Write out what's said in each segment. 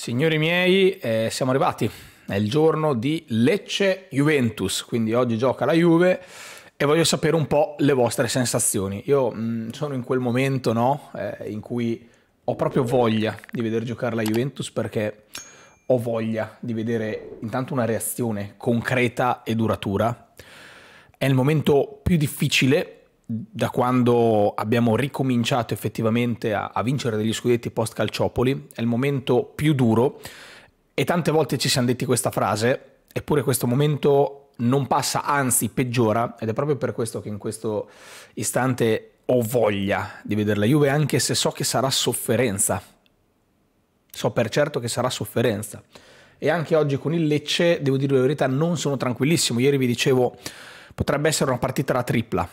Signori miei, eh, siamo arrivati. È il giorno di Lecce Juventus, quindi oggi gioca la Juve e voglio sapere un po' le vostre sensazioni. Io mh, mm, sono in quel momento no, eh, in cui ho proprio voglia di vedere giocare la Juventus perché ho voglia di vedere intanto una reazione concreta e duratura. È il momento più difficile da quando abbiamo ricominciato effettivamente a, a vincere degli scudetti post Calciopoli, è il momento più duro e tante volte ci siamo detti questa frase, eppure questo momento non passa, anzi peggiora ed è proprio per questo che in questo istante ho voglia di vedere la Juve anche se so che sarà sofferenza. So per certo che sarà sofferenza. E anche oggi con il Lecce, devo dire la verità, non sono tranquillissimo. Ieri vi dicevo potrebbe essere una partita da tripla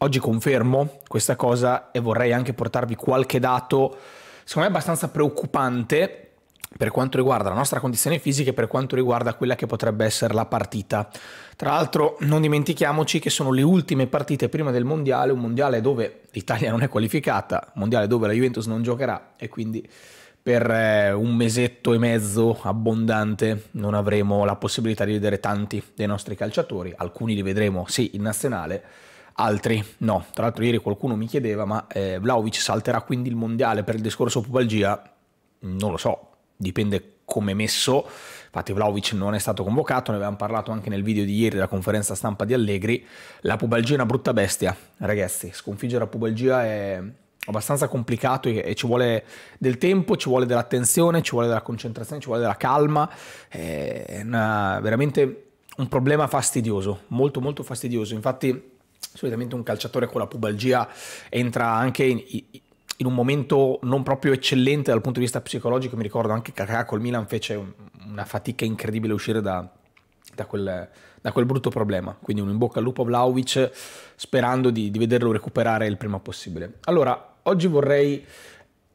Oggi confermo questa cosa e vorrei anche portarvi qualche dato, secondo me abbastanza preoccupante per quanto riguarda la nostra condizione fisica e per quanto riguarda quella che potrebbe essere la partita. Tra l'altro non dimentichiamoci che sono le ultime partite prima del Mondiale, un Mondiale dove l'Italia non è qualificata, un Mondiale dove la Juventus non giocherà e quindi per eh, un mesetto e mezzo abbondante non avremo la possibilità di vedere tanti dei nostri calciatori, alcuni li vedremo sì in nazionale, altri no. Tra l'altro ieri qualcuno mi chiedeva, ma eh, Vlaovic salterà quindi il mondiale per il discorso pubalgia? Non lo so, dipende come messo. Infatti Vlaovic non è stato convocato, ne avevamo parlato anche nel video di ieri della conferenza stampa di Allegri. La pubalgia è una brutta bestia, ragazzi. Sconfiggere la pubalgia è abbastanza complicato e, ci vuole del tempo, ci vuole dell'attenzione, ci vuole della concentrazione, ci vuole della calma. È una, veramente un problema fastidioso, molto molto fastidioso. Infatti solitamente un calciatore con la pubalgia entra anche in, in un momento non proprio eccellente dal punto di vista psicologico, mi ricordo anche Kakà col Milan fece un, una fatica incredibile uscire da, da quel, da quel, brutto problema. Quindi un in bocca al lupo a Vlaovic sperando di, di, vederlo recuperare il prima possibile. Allora, oggi vorrei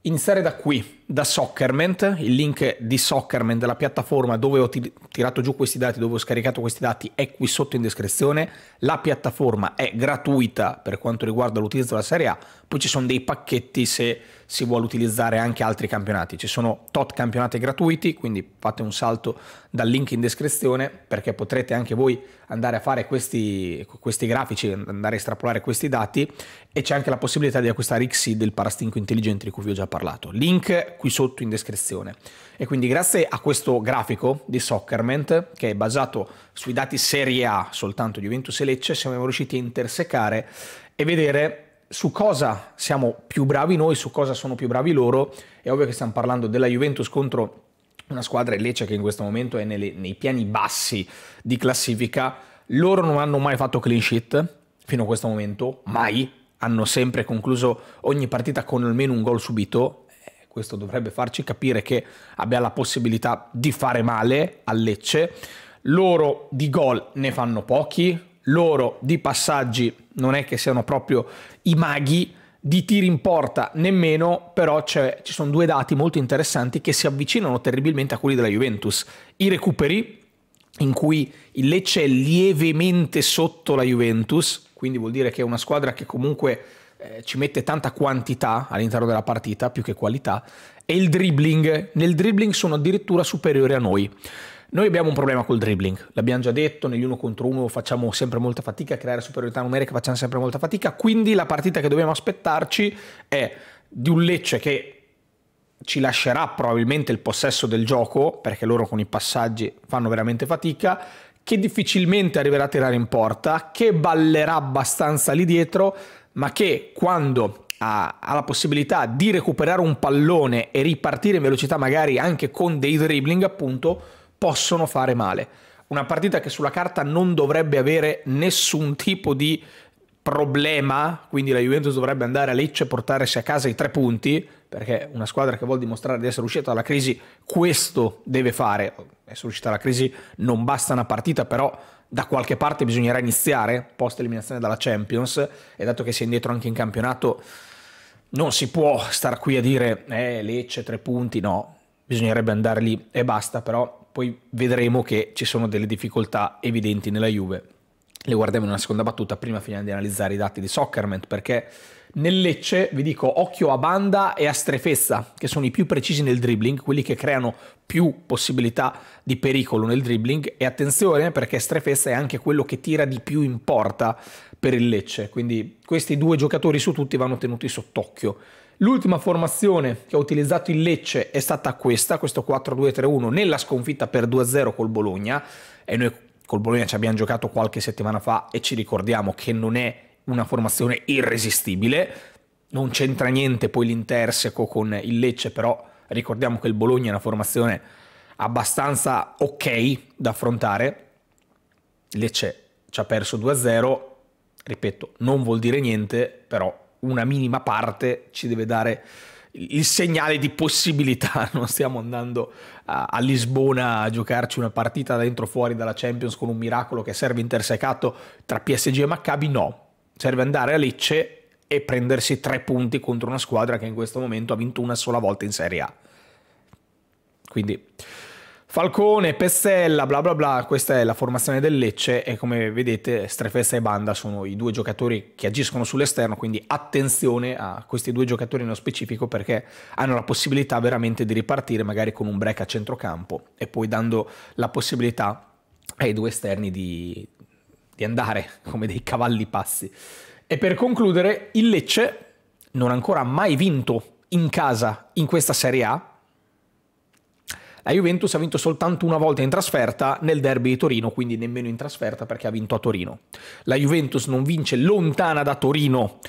Iniziare da qui, da Soccerment, il link di Soccerment, la piattaforma dove ho tirato giù questi dati, dove ho scaricato questi dati, è qui sotto in descrizione. La piattaforma è gratuita per quanto riguarda l'utilizzo della Serie A, poi ci sono dei pacchetti se si vuole utilizzare anche altri campionati. Ci sono tot campionati gratuiti, quindi fate un salto dal link in descrizione perché potrete anche voi andare a fare questi, questi grafici, andare a estrapolare questi dati e c'è anche la possibilità di acquistare XSEED, il parastinco intelligente di cui vi ho già parlato. Link qui sotto in descrizione. E quindi grazie a questo grafico di Soccerment che è basato sui dati Serie A soltanto di Juventus e Lecce siamo riusciti a intersecare e vedere su cosa siamo più bravi noi, su cosa sono più bravi loro. È ovvio che stiamo parlando della Juventus contro una squadra, il Lecce, che in questo momento è nelle, nei piani bassi di classifica. Loro non hanno mai fatto clean sheet fino a questo momento, mai. Hanno sempre concluso ogni partita con almeno un gol subito. Eh, questo dovrebbe farci capire che abbia la possibilità di fare male a Lecce. Loro di gol ne fanno pochi, loro di passaggi non è che siano proprio i maghi, di tiri in porta nemmeno, però ci sono due dati molto interessanti che si avvicinano terribilmente a quelli della Juventus. I recuperi, in cui il Lecce è lievemente sotto la Juventus, quindi vuol dire che è una squadra che comunque eh, ci mette tanta quantità all'interno della partita, più che qualità, e il dribbling. Nel dribbling sono addirittura superiori a noi. Noi abbiamo un problema col dribbling, l'abbiamo già detto, negli uno contro uno facciamo sempre molta fatica a creare superiorità numerica, facciamo sempre molta fatica, quindi la partita che dobbiamo aspettarci è di un Lecce che ci lascerà probabilmente il possesso del gioco, perché loro con i passaggi fanno veramente fatica, che difficilmente arriverà a tirare in porta, che ballerà abbastanza lì dietro, ma che quando ha, ha la possibilità di recuperare un pallone e ripartire in velocità magari anche con dei dribbling, appunto, possono fare male. Una partita che sulla carta non dovrebbe avere nessun tipo di problema, quindi la Juventus dovrebbe andare a Lecce e portarsi a casa i tre punti, perché una squadra che vuol dimostrare di essere uscita dalla crisi, questo deve fare. Essere uscita dalla crisi non basta una partita, però da qualche parte bisognerà iniziare, post eliminazione dalla Champions, e dato che si è indietro anche in campionato, non si può stare qui a dire eh, Lecce tre punti, no, bisognerebbe andare lì e basta, però poi vedremo che ci sono delle difficoltà evidenti nella Juve. Le guardiamo in una seconda battuta prima fino di analizzare i dati di Soccerment perché nel Lecce vi dico occhio a Banda e a Strefezza che sono i più precisi nel dribbling, quelli che creano più possibilità di pericolo nel dribbling e attenzione perché Strefezza è anche quello che tira di più in porta per il Lecce, quindi questi due giocatori su tutti vanno tenuti sott'occhio L'ultima formazione che ho utilizzato in Lecce è stata questa, questo 4-2-3-1, nella sconfitta per 2-0 col Bologna. E noi col Bologna ci abbiamo giocato qualche settimana fa e ci ricordiamo che non è una formazione irresistibile. Non c'entra niente poi l'interseco con il Lecce, però ricordiamo che il Bologna è una formazione abbastanza ok da affrontare. Lecce ci ha perso 2-0, ripeto, non vuol dire niente, però una minima parte ci deve dare il segnale di possibilità, non stiamo andando a, a, Lisbona a giocarci una partita dentro fuori dalla Champions con un miracolo che serve intersecato tra PSG e Maccabi, no, serve andare a Lecce e prendersi tre punti contro una squadra che in questo momento ha vinto una sola volta in Serie A. Quindi Falcone, Pestella, bla bla bla, questa è la formazione del Lecce e come vedete Strefessa e Banda sono i due giocatori che agiscono sull'esterno, quindi attenzione a questi due giocatori nello specifico perché hanno la possibilità veramente di ripartire magari con un break a centrocampo e poi dando la possibilità ai due esterni di, di andare come dei cavalli passi. E per concludere, il Lecce non ha ancora mai vinto in casa in questa Serie A, la Juventus ha vinto soltanto una volta in trasferta nel derby di Torino, quindi nemmeno in trasferta perché ha vinto a Torino. La Juventus non vince lontana da Torino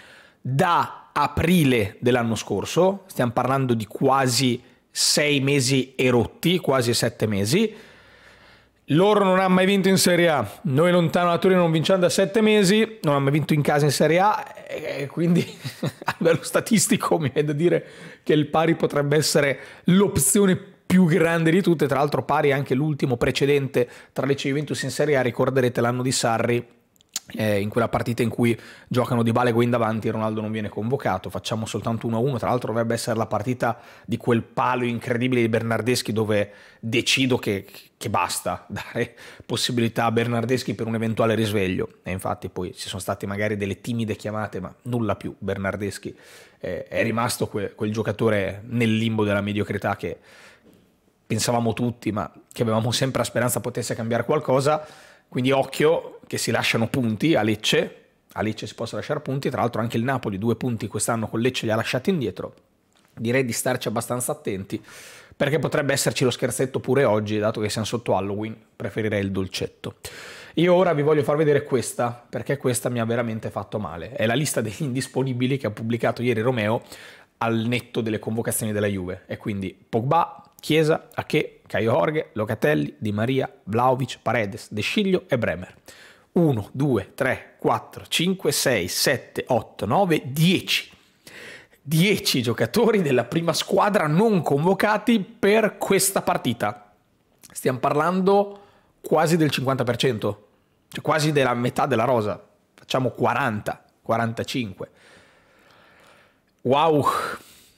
da aprile dell'anno scorso, stiamo parlando di quasi sei mesi e rotti, quasi sette mesi. Loro non hanno mai vinto in Serie A, noi lontano da Torino non vinciamo da sette mesi, non hanno mai vinto in casa in Serie A, e eh, eh, quindi a livello statistico mi viene da dire che il pari potrebbe essere l'opzione più più grande di tutte, tra l'altro pari anche l'ultimo precedente tra Lecce e Juventus in Serie A, ricorderete l'anno di Sarri eh, in quella partita in cui giocano Di Bale e in davanti, Ronaldo non viene convocato, facciamo soltanto 1-1, tra l'altro dovrebbe essere la partita di quel palo incredibile di Bernardeschi dove decido che, che basta dare possibilità a Bernardeschi per un eventuale risveglio e infatti poi ci sono state magari delle timide chiamate ma nulla più, Bernardeschi eh, è rimasto que, quel giocatore nel limbo della mediocrità che pensavamo tutti, ma che avevamo sempre la speranza potesse cambiare qualcosa. Quindi occhio che si lasciano punti a Lecce, a Lecce si possono lasciare punti, tra l'altro anche il Napoli due punti quest'anno con Lecce li ha lasciati indietro. Direi di starci abbastanza attenti perché potrebbe esserci lo scherzetto pure oggi, dato che siamo sotto Halloween, preferirei il dolcetto. Io ora vi voglio far vedere questa, perché questa mi ha veramente fatto male. È la lista degli indisponibili che ha pubblicato ieri Romeo al netto delle convocazioni della Juve. E quindi Pogba, Chiesa, Ache, Caio Jorge, Locatelli, Di Maria, Vlaovic, Paredes, De Sciglio e Bremer. 1, 2, 3, 4, 5, 6, 7, 8, 9, 10. 10 giocatori della prima squadra non convocati per questa partita. Stiamo parlando quasi del 50%, cioè quasi della metà della rosa. Facciamo 40, 45. Wow,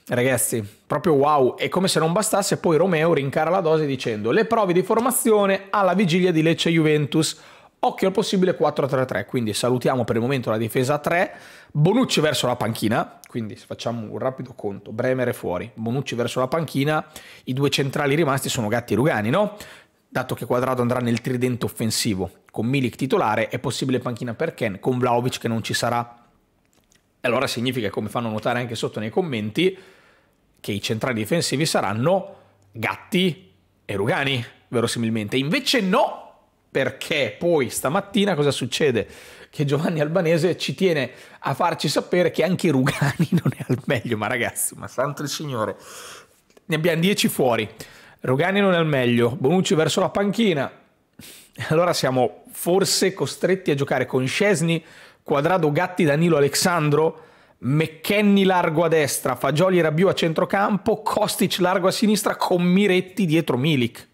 Ragazzi, proprio wow, e come se non bastasse poi Romeo rincara la dose dicendo le prove di formazione alla vigilia di Lecce Juventus, occhio al possibile 4-3-3, quindi salutiamo per il momento la difesa a 3, Bonucci verso la panchina, quindi facciamo un rapido conto, Bremere fuori, Bonucci verso la panchina, i due centrali rimasti sono Gatti e Lugani, no? Dato che Quadrado andrà nel tridente offensivo, con Milik titolare è possibile panchina per Ken, con Vlaovic che non ci sarà. Allora significa, come fanno notare anche sotto nei commenti, che i centrali difensivi saranno Gatti e Rugani, verosimilmente. Invece no, perché poi stamattina cosa succede? Che Giovanni Albanese ci tiene a farci sapere che anche Rugani non è al meglio, ma ragazzi, ma santo il Signore, ne abbiamo 10 fuori. Rugani non è al meglio, Bonucci verso la panchina. Allora siamo forse costretti a giocare con Scesni, Quadrado, Gatti, Danilo, Alexandro McKenny largo a destra, Fagioli e Rabiu a centrocampo, Kostic largo a sinistra con Miretti dietro Milik.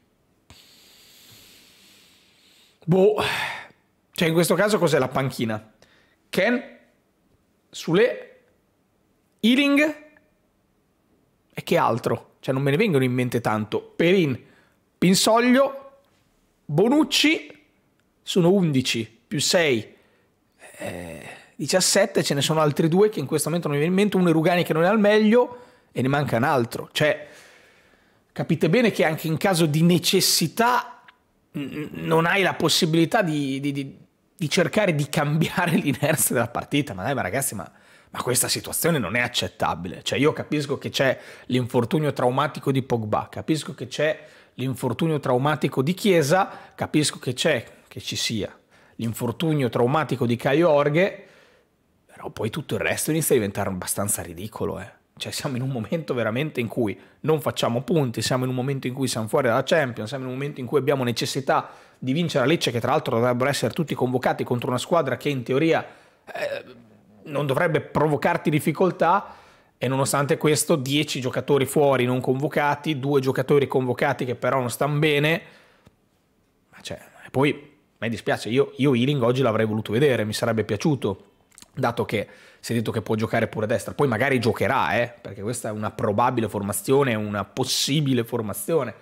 Boh, cioè in questo caso cos'è la panchina? Ken, Sule, Ealing e che altro? Cioè non me ne vengono in mente tanto. Perin, Pinsoglio, Bonucci, sono 11 più 6. Eh 17 ce ne sono altri due che in questo momento non mi viene in mente, uno è Rugani che non è al meglio e ne manca un altro, cioè capite bene che anche in caso di necessità non hai la possibilità di, di, di, di cercare di cambiare l'inerzia della partita, ma dai ma ragazzi ma ma questa situazione non è accettabile. Cioè, io capisco che c'è l'infortunio traumatico di Pogba, capisco che c'è l'infortunio traumatico di Chiesa, capisco che c'è, che ci sia, l'infortunio traumatico di Caio Orghe, però poi tutto il resto inizia a diventare abbastanza ridicolo, eh. Cioè siamo in un momento veramente in cui non facciamo punti, siamo in un momento in cui siamo fuori dalla Champions, siamo in un momento in cui abbiamo necessità di vincere la Lecce che tra l'altro dovrebbero essere tutti convocati contro una squadra che in teoria eh, non dovrebbe provocarti difficoltà e nonostante questo 10 giocatori fuori non convocati, due giocatori convocati che però non stanno bene. Ma cioè, poi mi dispiace, io, io Ealing oggi l'avrei voluto vedere, mi sarebbe piaciuto dato che si è detto che può giocare pure a destra, poi magari giocherà, eh, perché questa è una probabile formazione, una possibile formazione.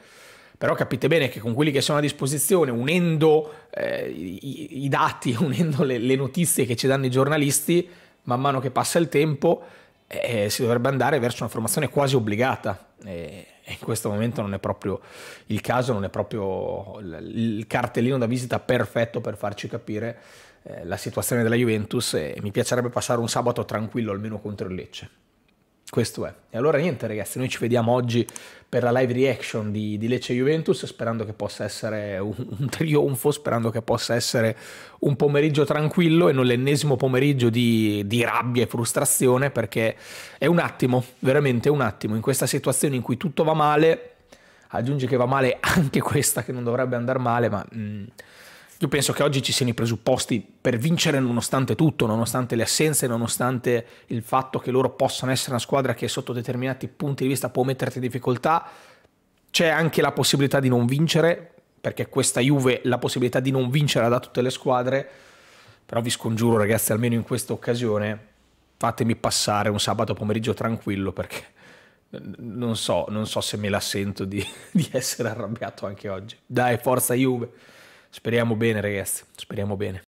Però capite bene che con quelli che sono a disposizione, unendo eh, i, i, dati, unendo le, le, notizie che ci danno i giornalisti, man mano che passa il tempo eh, si dovrebbe andare verso una formazione quasi obbligata. E in questo momento non è proprio il caso, non è proprio il cartellino da visita perfetto per farci capire eh, la situazione della Juventus e mi piacerebbe passare un sabato tranquillo almeno contro il Lecce. Questo è. E allora niente ragazzi, noi ci vediamo oggi per la live reaction di, di Lecce Juventus, sperando che possa essere un, un, trionfo, sperando che possa essere un pomeriggio tranquillo e non l'ennesimo pomeriggio di, di rabbia e frustrazione, perché è un attimo, veramente un attimo, in questa situazione in cui tutto va male, aggiungi che va male anche questa che non dovrebbe andare male, ma... Mh, mm, io penso che oggi ci siano i presupposti per vincere nonostante tutto, nonostante le assenze, nonostante il fatto che loro possano essere una squadra che sotto determinati punti di vista può metterti in difficoltà. C'è anche la possibilità di non vincere, perché questa Juve la possibilità di non vincere la dà tutte le squadre. Però vi scongiuro ragazzi, almeno in questa occasione, fatemi passare un sabato pomeriggio tranquillo perché... Non so, non so se me la sento di, di essere arrabbiato anche oggi. Dai, forza Juve! Speriamo bene ragazzi, speriamo bene.